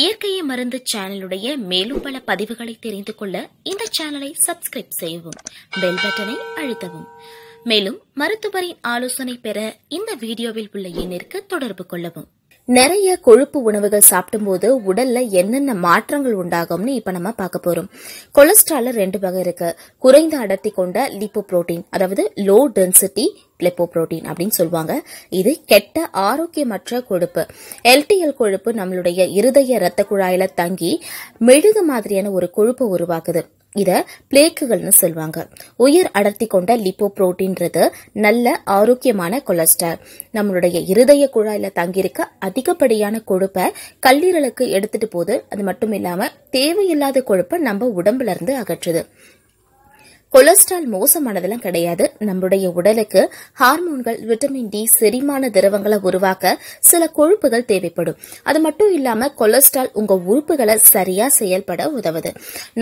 இயற்கையை மருந்து சேனலுடைய மேலும் பல பதிவுகளை தெரிந்து கொள்ள இந்த சேனலை சப்ஸ்கிரைப் செய்யவும் பெல் பட்டனை அழுத்தவும் மேலும் மருத்துவரின் ஆலோசனை பெற இந்த வீடியோவில் உள்ள எண்ணிற்கு தொடர்பு கொள்ளவும் நிறைய கொழுப்பு உணவுகள் சாப்பிடும்போது உடல்ல என்னென்ன மாற்றங்கள் உண்டாகும்னு இப்ப நம்ம பார்க்க போறோம் கொலஸ்ட்ரால ரெண்டு வகை இருக்கு குறைந்த அடர்த்தி கொண்ட லிப்போ புரோட்டீன் அதாவது லோ டென்சிட்டி புரோட்டீன் அப்படின்னு சொல்லுவாங்க இது கெட்ட ஆரோக்கியமற்ற கொழுப்பு எல்டிஎல் கொழுப்பு நம்மளுடைய இருதய ரத்த குழாயில தங்கி மெழுகு மாதிரியான ஒரு கொழுப்பு உருவாக்குது இதை பிளேக்குகள்னு சொல்லுவாங்க உயர் அடர்த்தி கொண்ட லிப்போ புரோட்டீன்றது நல்ல ஆரோக்கியமான கொலஸ்ட்ரால் நம்மளுடைய இருதய குழாயில தங்கியிருக்க அதிகப்படியான கொழுப்பை கல்லீரலுக்கு எடுத்துட்டு போது அது மட்டும் இல்லாம தேவையில்லாத கொழுப்பை நம்ம உடம்புல இருந்து அகற்றுது கொலஸ்ட்ரால் மோசமானதெல்லாம் கிடையாது நம்முடைய உடலுக்கு ஹார்மோன்கள் விட்டமின் டி செரிமான திரவங்களை உருவாக்க சில கொழுப்புகள் தேவைப்படும் அது மட்டும் இல்லாம கொலஸ்ட்ரால் உங்க உறுப்புகளை சரியா செயல்பட உதவுது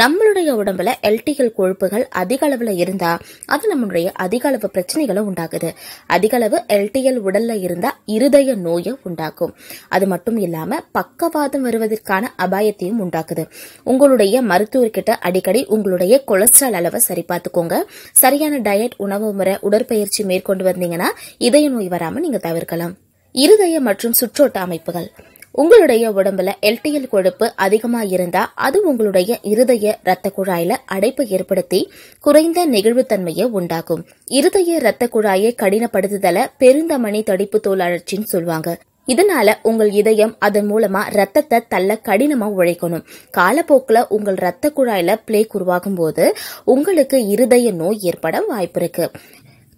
நம்மளுடைய உடம்புல எல்டிஎல் கொழுப்புகள் அதிக அளவுல இருந்தா அது நம்மளுடைய அதிக அளவு பிரச்சனைகளை உண்டாக்குது அதிக அளவு எல்டிஎல் உடல்ல இருந்தா இருதய நோயை உண்டாக்கும் அது மட்டும் இல்லாம பக்கவாதம் வருவதற்கான அபாயத்தையும் உண்டாக்குது உங்களுடைய மருத்துவர்கிட்ட அடிக்கடி உங்களுடைய கொலஸ்ட்ரால் அளவை சரிபார்த்து பார்த்துக்கோங்க சரியான டயட் உணவு முறை உடற்பயிற்சி மேற்கொண்டு வந்தீங்கன்னா இதய நோய் வராமல் நீங்க தவிர்க்கலாம் இருதய மற்றும் சுற்றோட்ட அமைப்புகள் உங்களுடைய உடம்புல எல்டிஎல் கொழுப்பு அதிகமா இருந்தா அது உங்களுடைய இருதய ரத்த குழாயில அடைப்பு ஏற்படுத்தி குறைந்த நெகிழ்வுத்தன்மையை உண்டாகும் இருதய ரத்த குழாயை கடினப்படுத்துதல பெருந்தமணி தடிப்பு தோல் அழற்சின்னு சொல்லுவாங்க இதனால உங்கள் இதயம் அதன் மூலமா ரத்தத்தை தள்ள கடினமா உழைக்கணும் காலப்போக்கில் உங்கள் ரத்த குழாயில பிளேக் உருவாகும் போது உங்களுக்கு இருதய நோய் ஏற்பட வாய்ப்பு இருக்கு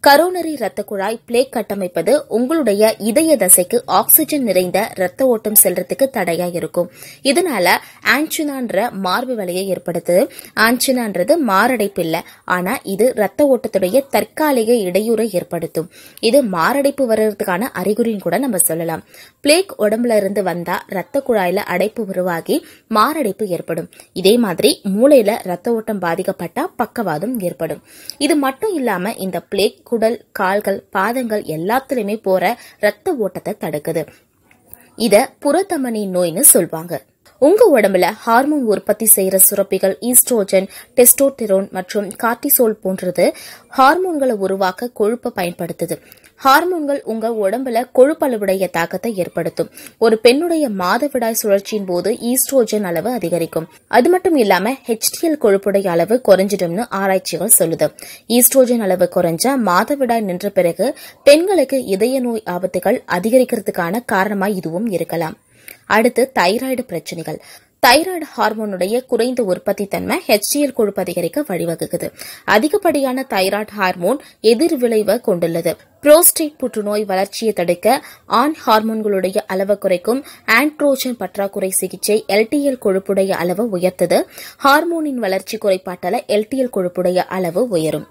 கரோனரி ரத்த குழாய் பிளேக் கட்டமைப்பது உங்களுடைய இதய தசைக்கு ஆக்சிஜன் நிறைந்த ரத்த ஓட்டம் செல்றதுக்கு தடையா இருக்கும் இதனால ஆன்சினான்ற மார்பு வலையை ஏற்படுத்துது ஆன்சினான்றது மாரடைப்பு இல்லை ஆனா இது ரத்த ஓட்டத்துடைய தற்காலிக இடையூறை ஏற்படுத்தும் இது மாரடைப்பு வர்றதுக்கான அறிகுறின்னு கூட நம்ம சொல்லலாம் பிளேக் உடம்புல இருந்து வந்தா ரத்த குழாயில அடைப்பு உருவாகி மாரடைப்பு ஏற்படும் இதே மாதிரி மூளையில ரத்த ஓட்டம் பாதிக்கப்பட்டா பக்கவாதம் ஏற்படும் இது மட்டும் இல்லாம இந்த பிளேக் குடல் கால்கள் பாதங்கள் எல்லாத்துலயுமே போற ரத்த ஓட்டத்தை தடுக்குது இத புறத்தமணி நோய்னு சொல்வாங்க உங்க உடம்புல ஹார்மோன் உற்பத்தி செய்யற சுரப்பிகள் ஈஸ்ட்ரோஜன் டெஸ்டோட்டிரோன் மற்றும் கார்டிசோல் போன்றது ஹார்மோன்களை உருவாக்க கொழுப்பை பயன்படுத்துது ஹார்மோன்கள் உங்க உடம்புல கொழுப்பளவுடைய தாக்கத்தை ஏற்படுத்தும் ஒரு பெண்ணுடைய மாதவிடாய் சுழற்சியின் போது ஈஸ்ட்ரோஜன் அளவு அதிகரிக்கும் அது மட்டும் இல்லாம ஹெச்டிஎல் கொழுப்புடைய அளவு குறைஞ்சிடும்னு ஆராய்ச்சிகள் சொல்லுது ஈஸ்ட்ரோஜன் அளவு குறைஞ்சா மாதவிடாய் நின்ற பிறகு பெண்களுக்கு இதய நோய் ஆபத்துகள் அதிகரிக்கிறதுக்கான காரணமாய் இதுவும் இருக்கலாம் அடுத்து தைராய்டு பிரச்சனைகள் தைராய்டு ஹார்மோனுடைய குறைந்த உற்பத்தி தன்மை ஹெச்சிஎல் கொழுப்பு அதிகரிக்க வழிவகுக்குது அதிகப்படியான தைராய்டு ஹார்மோன் எதிர்விளைவை கொண்டுள்ளது புரோஸ்டேட் புற்றுநோய் வளர்ச்சியை தடுக்க ஆண் ஹார்மோன்களுடைய அளவு குறைக்கும் ஆண்ட்ரோஜன் பற்றாக்குறை சிகிச்சை எல்டிஎல் கொழுப்புடைய அளவு உயர்த்தது ஹார்மோனின் வளர்ச்சி குறைபாட்டால எல்டிஎல் கொழுப்புடைய அளவு உயரும்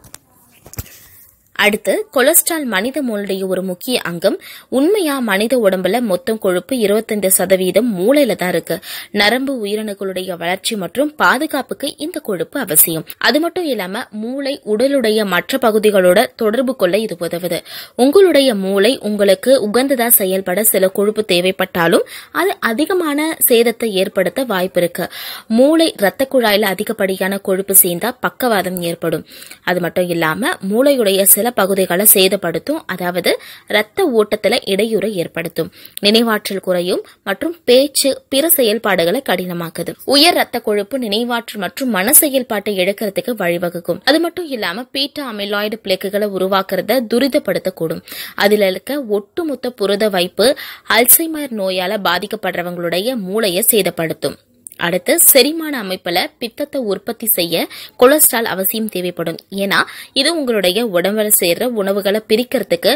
அடுத்து கொலஸ்ட்ரால் மனித மூளுடைய ஒரு முக்கிய அங்கம் உண்மையா மனித உடம்புல மொத்தம் கொழுப்பு இருபத்தைந்து சதவீதம் மூளையில தான் இருக்கு நரம்பு உயிரணுக்களுடைய வளர்ச்சி மற்றும் பாதுகாப்புக்கு இந்த கொழுப்பு அவசியம் அது மட்டும் இல்லாம மூளை உடலுடைய மற்ற பகுதிகளோட தொடர்பு கொள்ள இது உதவுது உங்களுடைய மூளை உங்களுக்கு உகந்ததா செயல்பட சில கொழுப்பு தேவைப்பட்டாலும் அது அதிகமான சேதத்தை ஏற்படுத்த வாய்ப்பு இருக்கு மூளை ரத்த குழாயில அதிகப்படியான கொழுப்பு சேர்ந்தா பக்கவாதம் ஏற்படும் அது மட்டும் இல்லாம மூளையுடைய சில பகுதிகளை சேதப்படுத்தும் அதாவது இரத்த ஓட்டத்தில் இடையூறு ஏற்படுத்தும் நினைவாற்றல் குறையும் மற்றும் பேச்சு பிற செயல்பாடுகளை கடினமாக்குது உயர் ரத்த கொழுப்பு நினைவாற்றல் மற்றும் மன செயல்பாட்டை எடுக்கிறதுக்கு வழிவகுக்கும் அது மட்டும் இல்லாம பீட்டா அமிலாய்டு பிளேக்குகளை உருவாக்குறத துரிதப்படுத்தக்கூடும் அதில் இருக்க ஒட்டுமொத்த புரத வைப்பு அல்சைமர் நோயால பாதிக்கப்படுறவங்களுடைய மூளையை சேதப்படுத்தும் அடுத்து செரிமான அமைப்பில் பித்தத்தை உற்பத்தி செய்ய கொலஸ்ட்ரால் அவசியம் தேவைப்படும் ஏன்னா இது உங்களுடைய உடம்புல சேர்ற உணவுகளை பிரிக்கிறதுக்கு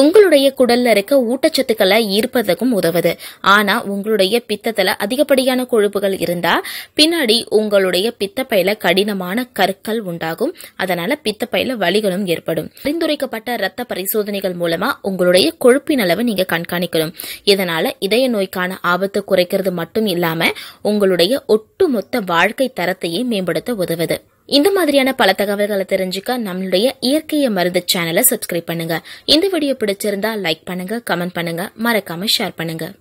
உங்களுடைய குடல்ல இருக்க ஊட்டச்சத்துக்களை ஈர்ப்பதற்கும் உதவுது ஆனா உங்களுடைய பித்தத்துல அதிகப்படியான கொழுப்புகள் இருந்தா பின்னாடி உங்களுடைய பித்தப்பையில கடினமான கற்கள் உண்டாகும் அதனால பித்தப்பையில வலிகளும் ஏற்படும் பரிந்துரைக்கப்பட்ட ரத்த பரிசோதனைகள் மூலமா உங்களுடைய கொழுப்பின் அளவை நீங்க கண்காணிக்கணும் இதனால இதய நோய்க்கான ஆபத்து குறைக்கிறது மட்டும் இல்லாம உங்களுடைய ஒட்டுமொத்த வாழ்க்கை தரத்தையே மேம்படுத்த உதவுது இந்த மாதிரியான பல தகவல்களை தெரிஞ்சுக்க நம்மளுடைய இயற்கைய மருந்து சேனலை சப்ஸ்கிரைப் பண்ணுங்க இந்த வீடியோ பிடிச்சிருந்தா லைக் பண்ணுங்க கமெண்ட் பண்ணுங்க மறக்காம ஷேர் பண்ணுங்க